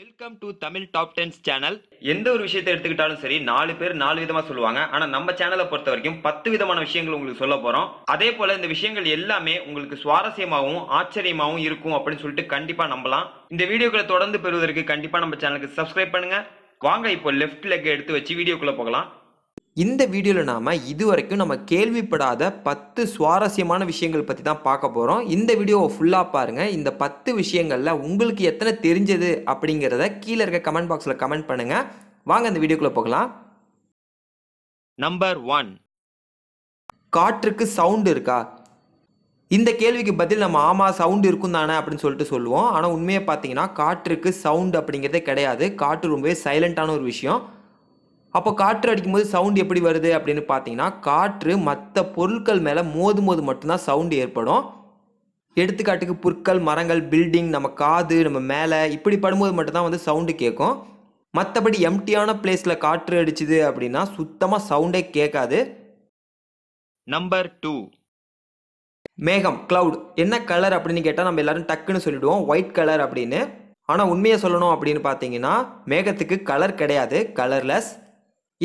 welcome to Tamil top tens channel எந்த ஒரு விஷயத்தை எடுத்துக்கிட்டாலும் சரி நாலு பேர் நாலு விதமா சொல்லுவாங்க ஆனா நம்ம சேனலை பொறுத்த வரைக்கும் பத்து விதமான விஷயங்கள் உங்களுக்கு சொல்ல போறோம் அதே போல இந்த விஷயங்கள் எல்லாமே உங்களுக்கு சுவாரஸ்யமாகவும் ஆச்சரியமாகவும் இருக்கும் அப்படின்னு சொல்லிட்டு கண்டிப்பா நம்பலாம் இந்த வீடியோக்களை தொடர்ந்து பெறுவதற்கு கண்டிப்பா நம்ம சேனலுக்கு சப்ஸ்கிரைப் பண்ணுங்க வாங்க இப்போ லெஃப்ட் லெக் எடுத்து வச்சு வீடியோக்குள்ள போகலாம் இந்த வீடியோவில் நாம் இது வரைக்கும் நம்ம கேள்விப்படாத பத்து சுவாரஸ்யமான விஷயங்கள் பற்றி தான் பார்க்க போகிறோம் இந்த வீடியோவை ஃபுல்லாக பாருங்கள் இந்த பத்து விஷயங்களில் உங்களுக்கு எத்தனை தெரிஞ்சது அப்படிங்கிறத கீழே இருக்க கமெண்ட் பாக்ஸில் கமெண்ட் பண்ணுங்கள் வாங்க இந்த வீடியோக்குள்ளே போகலாம் நம்பர் ஒன் காற்றுக்கு சவுண்டு இருக்கா இந்த கேள்விக்கு பதில் நம்ம ஆமாம் சவுண்டு இருக்கும் தானே அப்படின்னு சொல்லிட்டு சொல்லுவோம் ஆனால் உண்மையை பார்த்தீங்கன்னா காற்றுக்கு சவுண்டு அப்படிங்கிறதே கிடையாது காற்று ரொம்பவே சைலண்ட்டான ஒரு விஷயம் அப்போ காற்று அடிக்கும்போது சவுண்டு எப்படி வருது அப்படின்னு பார்த்தீங்கன்னா காற்று மற்ற பொருட்கள் மேலே மோதும் மோது மட்டும்தான் சவுண்டு ஏற்படும் எடுத்துக்காட்டுக்கு புற்கள் மரங்கள் பில்டிங் நம்ம காது நம்ம மேலே இப்படி படும்போது மட்டும்தான் வந்து சவுண்டு கேட்கும் மற்றபடி எம்டியான பிளேஸில் காற்று அடிச்சுது அப்படின்னா சுத்தமாக சவுண்டே கேட்காது நம்பர் டூ மேகம் க்ளவுட் என்ன கலர் அப்படின்னு கேட்டால் நம்ம எல்லாரும் டக்குன்னு சொல்லிடுவோம் ஒயிட் கலர் அப்படின்னு ஆனால் உண்மையை சொல்லணும் அப்படின்னு பார்த்தீங்கன்னா மேகத்துக்கு கலர் கிடையாது கலர்லெஸ்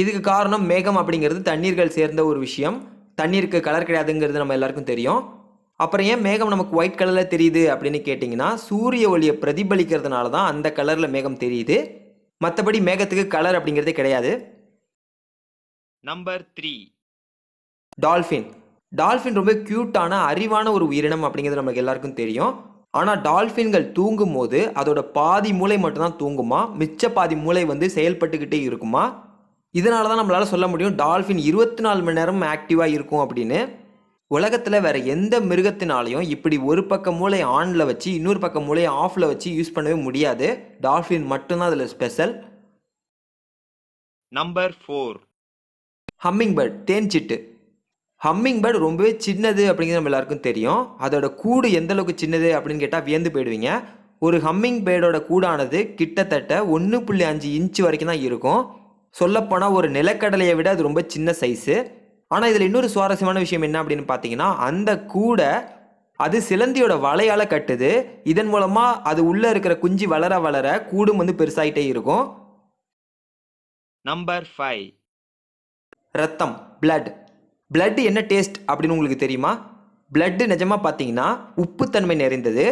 இதுக்கு காரணம் மேகம் அப்படிங்கிறது தண்ணீர்கள் சேர்ந்த ஒரு விஷயம் தண்ணீருக்கு கலர் கிடையாதுங்கிறது நம்ம எல்லாருக்கும் தெரியும் அப்புறம் ஏன் மேகம் நமக்கு ஒயிட் கலரில் தெரியுது அப்படின்னு கேட்டிங்கன்னா சூரிய ஒளியை பிரதிபலிக்கிறதுனால தான் அந்த கலரில் மேகம் தெரியுது மற்றபடி மேகத்துக்கு கலர் அப்படிங்கிறதே கிடையாது நம்பர் த்ரீ டால்ஃபின் டால்ஃபின் ரொம்ப க்யூட்டான அறிவான ஒரு உயிரினம் அப்படிங்கிறது நமக்கு எல்லாருக்கும் தெரியும் ஆனால் டால்ஃபின்கள் தூங்கும் போது அதோட பாதி மூளை மட்டும்தான் தூங்குமா மிச்ச பாதி மூளை வந்து செயல்பட்டுக்கிட்டே இருக்குமா இதனால தான் நம்மளால் சொல்ல முடியும் டால்ஃபின் இருபத்தி நாலு மணி நேரமும் ஆக்டிவாக இருக்கும் அப்படின்னு உலகத்தில் வேறு எந்த மிருகத்தினாலையும் இப்படி ஒரு பக்கம் மூளை ஆனில் வச்சு இன்னொரு பக்கம் மூளை ஆஃபில் வச்சு யூஸ் பண்ணவே முடியாது டால்ஃபின் மட்டும்தான் அதில் special number four hummingbird தேன்சிட்டு ஹம்மிங் பேர்டு ரொம்பவே சின்னது அப்படிங்கிறது நம்ம எல்லாருக்கும் தெரியும் அதோட கூடு எந்த அளவுக்கு சின்னது அப்படின்னு கேட்டால் வியந்து போயிடுவீங்க ஒரு ஹம்மிங் பேர்டோட கூடானது கிட்டத்தட்ட ஒன்று புள்ளி அஞ்சு இன்ச்சு வரைக்கும் தான் இருக்கும் சொல்லப்போனால் ஒரு நிலக்கடலையை விட அது ரொம்ப சின்ன சைஸு ஆனால் இதில் இன்னொரு சுவாரஸ்யமான விஷயம் என்ன அப்படின்னு பார்த்தீங்கன்னா அந்த கூடை அது சிலந்தியோட வலையால் கட்டுது இதன் மூலமாக அது உள்ளே இருக்கிற குஞ்சு வளர வளர கூடும் வந்து பெருசாகிட்டே இருக்கும் நம்பர் ஃபைவ் ரத்தம் பிளட் பிளட் என்ன டேஸ்ட் அப்படின்னு உங்களுக்கு தெரியுமா பிளட்டு நிஜமாக பார்த்தீங்கன்னா உப்புத்தன்மை நிறைந்தது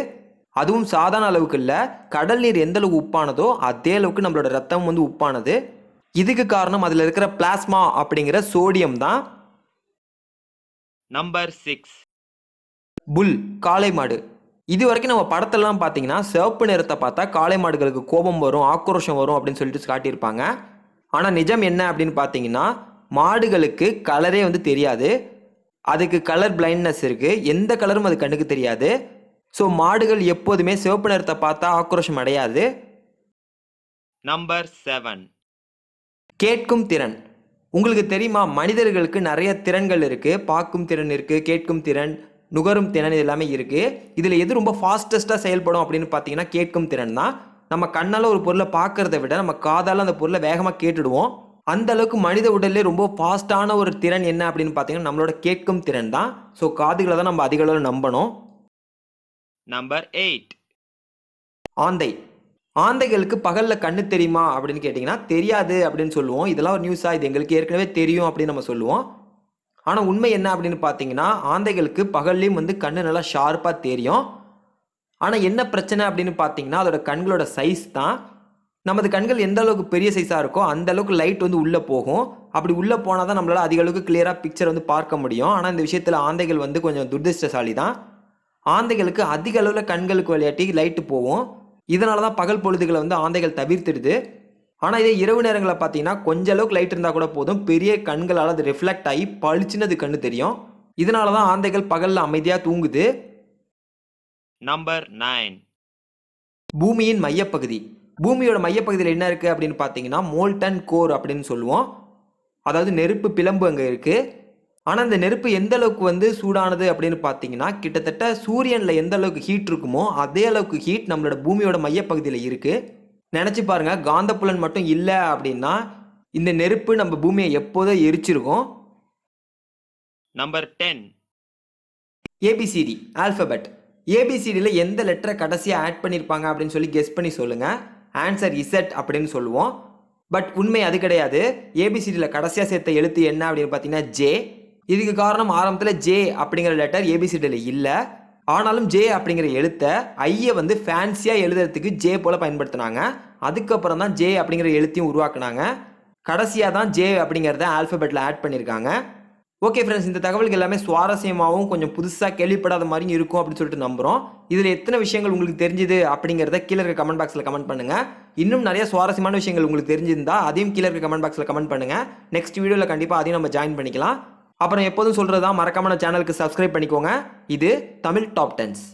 அதுவும் சாதாரண அளவுக்கு இல்லை கடல் நீர் எந்த அளவுக்கு உப்பானதோ அதே அளவுக்கு நம்மளோட ரத்தம் வந்து உப்பானது இதுக்கு காரணம் அதில் இருக்கிற பிளாஸ்மா அப்படிங்கிற சோடியம் தான் நம்பர் சிக்ஸ் புல் காளை மாடு இது வரைக்கும் நம்ம படத்தெல்லாம் பார்த்தீங்கன்னா சிவப்பு நிறத்தை பார்த்தா காளை மாடுகளுக்கு கோபம் வரும் ஆக்ரோஷம் வரும் அப்படின்னு சொல்லிட்டு காட்டியிருப்பாங்க ஆனால் நிஜம் என்ன அப்படின்னு பார்த்தீங்கன்னா மாடுகளுக்கு கலரே வந்து தெரியாது அதுக்கு கலர் பிளைண்ட்னஸ் இருக்குது எந்த கலரும் அது கண்ணுக்கு தெரியாது ஸோ மாடுகள் எப்போதுமே சிவப்பு நிறத்தை பார்த்தா ஆக்ரோஷம் அடையாது நம்பர் செவன் கேட்கும் திறன் உங்களுக்கு தெரியுமா மனிதர்களுக்கு நிறைய திறன்கள் இருக்குது பார்க்கும் திறன் இருக்குது கேட்கும் திறன் நுகரும் திறன் இது எல்லாமே இருக்குது இதில் எது ரொம்ப ஃபாஸ்டஸ்ட்டாக செயல்படும் அப்படின்னு பார்த்தீங்கன்னா கேட்கும் திறன் தான் நம்ம கண்ணால் ஒரு பொருளை பார்க்குறத விட நம்ம காதால் அந்த பொருளை வேகமாக கேட்டுடுவோம் அந்த அளவுக்கு மனித உடல்லே ரொம்ப ஃபாஸ்ட்டான ஒரு திறன் என்ன அப்படின்னு பார்த்தீங்கன்னா நம்மளோட கேட்கும் திறன் தான் ஸோ காதுகளை தான் நம்ம அதிக அளவில் நம்பணும் நம்பர் எயிட் ஆந்தை ஆந்தைகளுக்கு பகலில் கண்ணு தெரியுமா அப்படின்னு கேட்டிங்கன்னா தெரியாது அப்படின்னு சொல்லுவோம் இதெல்லாம் ஒரு நியூஸாக இது எங்களுக்கு ஏற்கனவே தெரியும் அப்படின்னு நம்ம சொல்லுவோம் ஆனால் உண்மை என்ன அப்படின்னு பார்த்தீங்கன்னா ஆந்தைகளுக்கு பகல்லையும் வந்து கண்ணு நல்லா ஷார்ப்பாக தெரியும் ஆனால் என்ன பிரச்சனை அப்படின்னு பார்த்தீங்கன்னா அதோட கண்களோட சைஸ் தான் நமது கண்கள் எந்த அளவுக்கு பெரிய சைஸாக இருக்கோ அந்த அளவுக்கு லைட் வந்து உள்ளே போகும் அப்படி உள்ளே போனால் தான் நம்மளால் அதிக அளவுக்கு கிளியராக பிக்சர் வந்து பார்க்க முடியும் ஆனால் இந்த விஷயத்தில் ஆந்தைகள் வந்து கொஞ்சம் துர்திருஷ்டசாலி தான் ஆந்தைகளுக்கு அதிக அளவில் கண்களுக்கு விளையாட்டி லைட்டு போகும் இதனால தான் பகல் பொழுதுகளை வந்து ஆந்தைகள் தவிர்த்துடுது ஆனால் இதே இரவு நேரங்களில் பார்த்தீங்கன்னா கொஞ்ச அளவுக்கு லைட் இருந்தால் கூட போதும் பெரிய கண்களால் அது ரிஃப்ளெக்ட் ஆகி பளிச்சுன்னு கண்ணு தெரியும் இதனால தான் ஆந்தைகள் பகலில் அமைதியாக தூங்குது நம்பர் நைன் பூமியின் மையப்பகுதி பூமியோட மையப்பகுதியில் என்ன இருக்குது அப்படின்னு பார்த்தீங்கன்னா மோல்டன் கோர் அப்படின்னு சொல்லுவோம் அதாவது நெருப்பு பிளம்பு அங்கே இருக்குது ஆனால் இந்த நெருப்பு எந்த அளவுக்கு வந்து சூடானது அப்படின்னு பார்த்தீங்கன்னா கிட்டத்தட்ட சூரியனில் எந்த அளவுக்கு ஹீட் இருக்குமோ அதே அளவுக்கு ஹீட் நம்மளோட பூமியோட மையப்பகுதியில் இருக்குது நினச்சி பாருங்கள் காந்தப்புலன் மட்டும் இல்லை அப்படின்னா இந்த நெருப்பு நம்ம பூமியை எப்போதோ எரிச்சிருக்கோம் நம்பர் டென் ஏபிசிடி ஆல்ஃபபெட் ஏபிசிடியில் எந்த லெட்டரை கடைசியாக ஆட் பண்ணியிருப்பாங்க அப்படின்னு சொல்லி கெஸ் பண்ணி சொல்லுங்கள் ஆன்சர் இசட் அப்படின்னு சொல்லுவோம் பட் உண்மை அது கிடையாது ஏபிசிடியில் கடைசியாக சேர்த்த எழுத்து என்ன அப்படின்னு பார்த்தீங்கன்னா ஜே இதுக்கு காரணம் ஆரம்பத்தில் ஜே அப்படிங்கிற லெட்டர் ஏபிசிடியில் இல்லை ஆனாலும் ஜே அப்படிங்கிற எழுத்தை ஐயை வந்து ஃபேன்சியாக எழுதுறதுக்கு ஜே போல் பயன்படுத்தினாங்க அதுக்கப்புறம் தான் ஜே அப்படிங்கிற எழுத்தையும் உருவாக்குனாங்க கடைசியாக தான் ஜே அப்படிங்கிறத ஆல்ஃபபெட்டில் ஆட் பண்ணியிருக்காங்க ஓகே ஃப்ரெண்ட்ஸ் இந்த தகவல்கள் எல்லாமே சுவாரஸ்யமாகவும் கொஞ்சம் புதுசாக கேள்விப்படாத மாதிரியும் இருக்கும் அப்படின்னு சொல்லிட்டு நம்புகிறோம் இதில் எத்தனை விஷயங்கள் உங்களுக்கு தெரிஞ்சுது அப்படிங்கிறத கீழே இருக்க கமெண்ட் பாக்ஸில் கமெண்ட் பண்ணுங்கள் இன்னும் நிறைய சுவாரஸ்யமான விஷயங்கள் உங்களுக்கு தெரிஞ்சிருந்தால் அதையும் கீழே இருக்க கமெண்ட் பாக்ஸில் கமெண்ட் பண்ணுங்கள் நெக்ஸ்ட் வீடியோவில் கண்டிப்பாக அதையும் நம்ம ஜாயின் பண்ணிக்கலாம் அப்புறம் எப்போதும் சொல்கிறது தான் மறக்காம சேனலுக்கு சப்ஸ்கிரைப் பண்ணிக்கோங்க இது தமிழ் டாப் டென்ஸ்